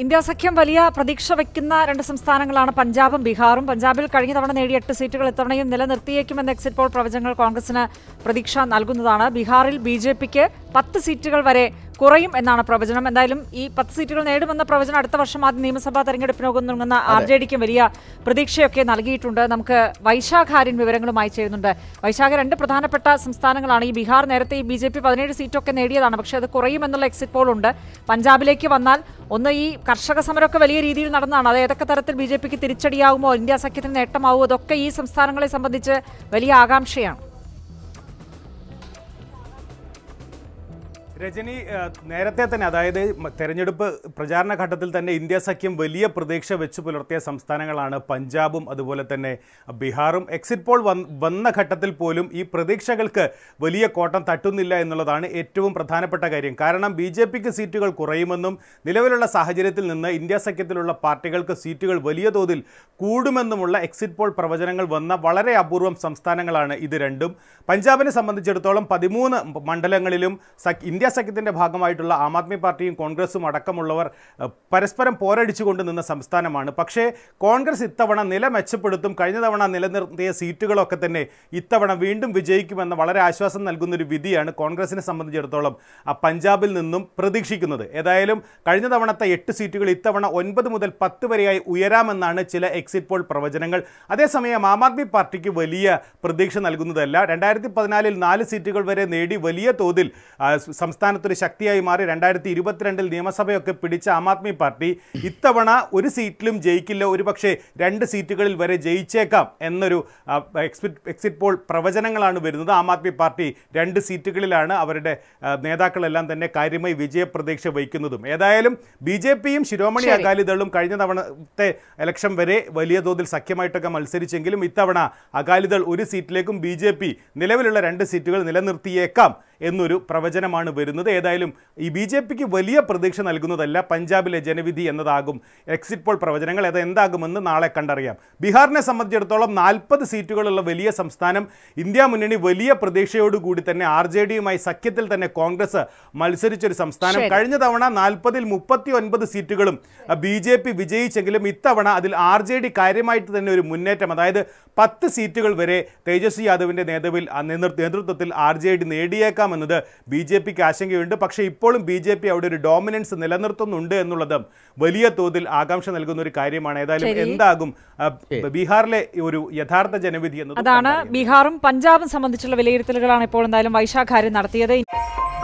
India സഖ്യം വലിയ പ്രതീക്ഷ വയ്ക്കുന്ന രണ്ട് സംസ്ഥാനങ്ങളാണ് പഞ്ചാബും ബീഹാറും പഞ്ചാബിൽ കഴിഞ്ഞ തവണ നേടിയ എട്ട് സീറ്റുകൾ ഇത്തവണയും നിലനിർത്തിയേക്കുമെന്ന എക്സിറ്റ് പോൾ പ്രവചനങ്ങൾ കോൺഗ്രസിന് പ്രതീക്ഷ നൽകുന്നതാണ് ബീഹാറിൽ ബി ജെ പിക്ക് പത്ത് സീറ്റുകൾ വരെ കുറയും എന്നാണ് പ്രവചനം എന്തായാലും ഈ പത്ത് സീറ്റുകൾ നേടുമെന്ന പ്രവചനം അടുത്ത വർഷം ആദ്യ നിയമസഭാ തെരഞ്ഞെടുപ്പിനൊന്നുങ്ങുന്ന ആർ ജെ ഡിക്കും വലിയ പ്രതീക്ഷയൊക്കെ നൽകിയിട്ടുണ്ട് നമുക്ക് വൈശാഖ ആര്യൻ വിവരങ്ങളുമായി ചേരുന്നുണ്ട് വൈശാഖ രണ്ട് പ്രധാനപ്പെട്ട സംസ്ഥാനങ്ങളാണ് ഈ ബീഹാർ നേരത്തെ ഈ ബി ജെ പി പതിനേഴ് സീറ്റൊക്കെ നേടിയതാണ് പക്ഷെ അത് കുറയുമെന്നുള്ള എക്സിറ്റ് പോൾ ഉണ്ട് പഞ്ചാബിലേക്ക് വന്നാൽ ഒന്ന് ഈ കർഷക സമരമൊക്കെ വലിയ രീതിയിൽ നടന്നതാണ് അത് ഏതൊക്കെ തരത്തിൽ ബി ജെ പിക്ക് തിരിച്ചടിയാകുമോ ഇന്ത്യ സഖ്യത്തിന് നേട്ടമാവുമോ അതൊക്കെ ഈ സംസ്ഥാനങ്ങളെ സംബന്ധിച്ച് വലിയ ആകാംക്ഷയാണ് രജനി നേരത്തെ തന്നെ അതായത് തെരഞ്ഞെടുപ്പ് പ്രചാരണ ഘട്ടത്തിൽ തന്നെ ഇന്ത്യ സഖ്യം വലിയ പ്രതീക്ഷ വെച്ച് പുലർത്തിയ സംസ്ഥാനങ്ങളാണ് പഞ്ചാബും അതുപോലെ തന്നെ ബീഹാറും എക്സിറ്റ് പോൾ വന്ന ഘട്ടത്തിൽ പോലും ഈ പ്രതീക്ഷകൾക്ക് വലിയ കോട്ടം തട്ടുന്നില്ല എന്നുള്ളതാണ് ഏറ്റവും പ്രധാനപ്പെട്ട കാര്യം കാരണം ബി ജെ പിക്ക് സീറ്റുകൾ കുറയുമെന്നും നിലവിലുള്ള സാഹചര്യത്തിൽ നിന്ന് ഇന്ത്യ സഖ്യത്തിലുള്ള പാർട്ടികൾക്ക് സീറ്റുകൾ വലിയ തോതിൽ കൂടുമെന്നുമുള്ള എക്സിറ്റ് പോൾ പ്രവചനങ്ങൾ വന്ന വളരെ അപൂർവം സംസ്ഥാനങ്ങളാണ് ഇത് രണ്ടും പഞ്ചാബിനെ സംബന്ധിച്ചിടത്തോളം പതിമൂന്ന് മണ്ഡലങ്ങളിലും ഇന്ത്യ സഖ്യത്തിൻ്റെ ഭാഗമായിട്ടുള്ള ആം ആദ്മി പാർട്ടിയും കോൺഗ്രസും അടക്കമുള്ളവർ പരസ്പരം പോരടിച്ചുകൊണ്ട് നിന്ന സംസ്ഥാനമാണ് പക്ഷേ കോൺഗ്രസ് ഇത്തവണ നില മെച്ചപ്പെടുത്തും കഴിഞ്ഞ തവണ നിലനിർത്തിയ സീറ്റുകളൊക്കെ തന്നെ ഇത്തവണ വീണ്ടും വിജയിക്കുമെന്ന വളരെ ആശ്വാസം നൽകുന്നൊരു വിധിയാണ് കോൺഗ്രസിനെ സംബന്ധിച്ചിടത്തോളം പഞ്ചാബിൽ നിന്നും പ്രതീക്ഷിക്കുന്നത് ഏതായാലും കഴിഞ്ഞ തവണത്തെ എട്ട് സീറ്റുകൾ ഇത്തവണ ഒൻപത് മുതൽ പത്ത് വരെയായി ഉയരാമെന്നാണ് ചില എക്സിറ്റ് പോൾ പ്രവചനങ്ങൾ അതേസമയം ആം ആദ്മി പാർട്ടിക്ക് വലിയ പ്രതീക്ഷ നൽകുന്നതല്ല രണ്ടായിരത്തി പതിനാലിൽ നാല് സീറ്റുകൾ വരെ നേടി വലിയ തോതിൽ സംസ്ഥാന സംസ്ഥാനത്തൊരു ശക്തിയായി മാറി രണ്ടായിരത്തി ഇരുപത്തിരണ്ടിൽ നിയമസഭയൊക്കെ പിടിച്ച ആം ആദ്മി പാർട്ടി ഇത്തവണ ഒരു സീറ്റിലും ജയിക്കില്ല ഒരുപക്ഷെ രണ്ട് സീറ്റുകളിൽ വരെ ജയിച്ചേക്കാം എന്നൊരു എക്സിറ്റ് എക്സിറ്റ് പോൾ പ്രവചനങ്ങളാണ് വരുന്നത് ആം ആദ്മി പാർട്ടി രണ്ട് സീറ്റുകളിലാണ് അവരുടെ നേതാക്കളെല്ലാം തന്നെ കാര്യമായി വിജയപ്രതീക്ഷ വഹിക്കുന്നതും ഏതായാലും ബി ജെ പിയും ശിരോമണി അകാലിദളും കഴിഞ്ഞ തവണത്തെ ഇലക്ഷൻ വരെ വലിയ തോതിൽ സഖ്യമായിട്ടൊക്കെ മത്സരിച്ചെങ്കിലും ഇത്തവണ അകാലിദൾ ഒരു സീറ്റിലേക്കും ബി നിലവിലുള്ള രണ്ട് സീറ്റുകൾ നിലനിർത്തിയേക്കാം എന്നൊരു പ്രവചനമാണ് വരുന്നത് ഏതായാലും ഈ ബി ജെ പിക്ക് വലിയ പ്രതീക്ഷ നൽകുന്നതല്ല പഞ്ചാബിലെ ജനവിധി എന്നതാകും എക്സിറ്റ് പോൾ പ്രവചനങ്ങൾ അത് എന്താകുമെന്ന് നാളെ കണ്ടറിയാം ബീഹാറിനെ സംബന്ധിച്ചിടത്തോളം നാൽപ്പത് സീറ്റുകളുള്ള വലിയ സംസ്ഥാനം ഇന്ത്യ മുന്നണി വലിയ പ്രതീക്ഷയോടുകൂടി തന്നെ ആർ ജെ ഡിയുമായി സഖ്യത്തിൽ തന്നെ കോൺഗ്രസ് മത്സരിച്ചൊരു സംസ്ഥാനം കഴിഞ്ഞ തവണ നാൽപ്പതിൽ മുപ്പത്തി ഒൻപത് സീറ്റുകളും ബി ജെ പി വിജയിച്ചെങ്കിലും ഇത്തവണ അതിൽ ആർ ജെ ഡി കാര്യമായിട്ട് തന്നെ ഒരു മുന്നേറ്റം അതായത് പത്ത് സീറ്റുകൾ വരെ തേജസ്വി യാദവിൻ്റെ നേതൃവിൽ നേതൃത്വത്തിൽ ആർ ജെ ഡി നേടിയേക്കാം ഉണ്ടാകാമെന്നത് ബി ജെ പിക്ക് ആശങ്കയുണ്ട് പക്ഷേ ഇപ്പോഴും ബി ജെ പി അവിടെ ഒരു ഡോമിനൻസ് നിലനിർത്തുന്നുണ്ട് എന്നുള്ളതും വലിയ തോതിൽ ആകാംക്ഷ നൽകുന്ന ഒരു കാര്യമാണ് ഏതായാലും എന്താകും ബീഹാറിലെ ഒരു യഥാർത്ഥ ജനവിധി എന്നത് അതാണ് ബീഹാറും പഞ്ചാബും സംബന്ധിച്ചുള്ള വിലയിരുത്തലുകളാണ് ഇപ്പോൾ എന്തായാലും വൈശാഖാരി നടത്തിയത്